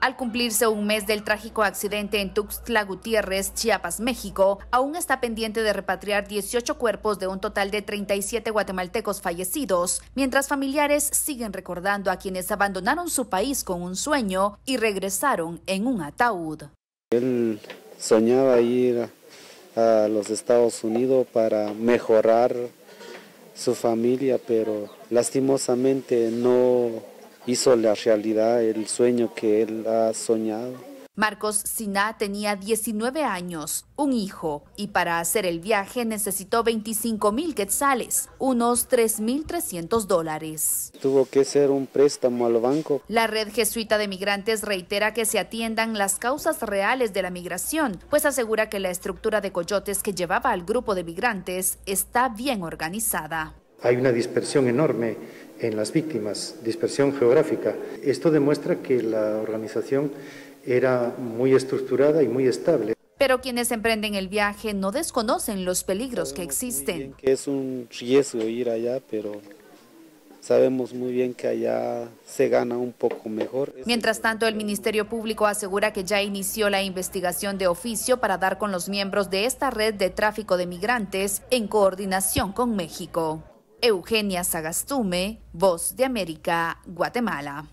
Al cumplirse un mes del trágico accidente en Tuxtla Gutiérrez, Chiapas, México, aún está pendiente de repatriar 18 cuerpos de un total de 37 guatemaltecos fallecidos, mientras familiares siguen recordando a quienes abandonaron su país con un sueño y regresaron en un ataúd. Él soñaba ir a los Estados Unidos para mejorar su familia, pero lastimosamente no hizo la realidad el sueño que él ha soñado. Marcos Siná tenía 19 años, un hijo, y para hacer el viaje necesitó 25 mil quetzales, unos 3.300 dólares. Tuvo que ser un préstamo al banco. La red jesuita de migrantes reitera que se atiendan las causas reales de la migración, pues asegura que la estructura de coyotes que llevaba al grupo de migrantes está bien organizada. Hay una dispersión enorme en las víctimas, dispersión geográfica. Esto demuestra que la organización era muy estructurada y muy estable. Pero quienes emprenden el viaje no desconocen los peligros que existen. es un riesgo ir allá, pero sabemos muy bien que allá se gana un poco mejor. Mientras tanto, el Ministerio Público asegura que ya inició la investigación de oficio para dar con los miembros de esta red de tráfico de migrantes en coordinación con México. Eugenia Sagastume, Voz de América, Guatemala.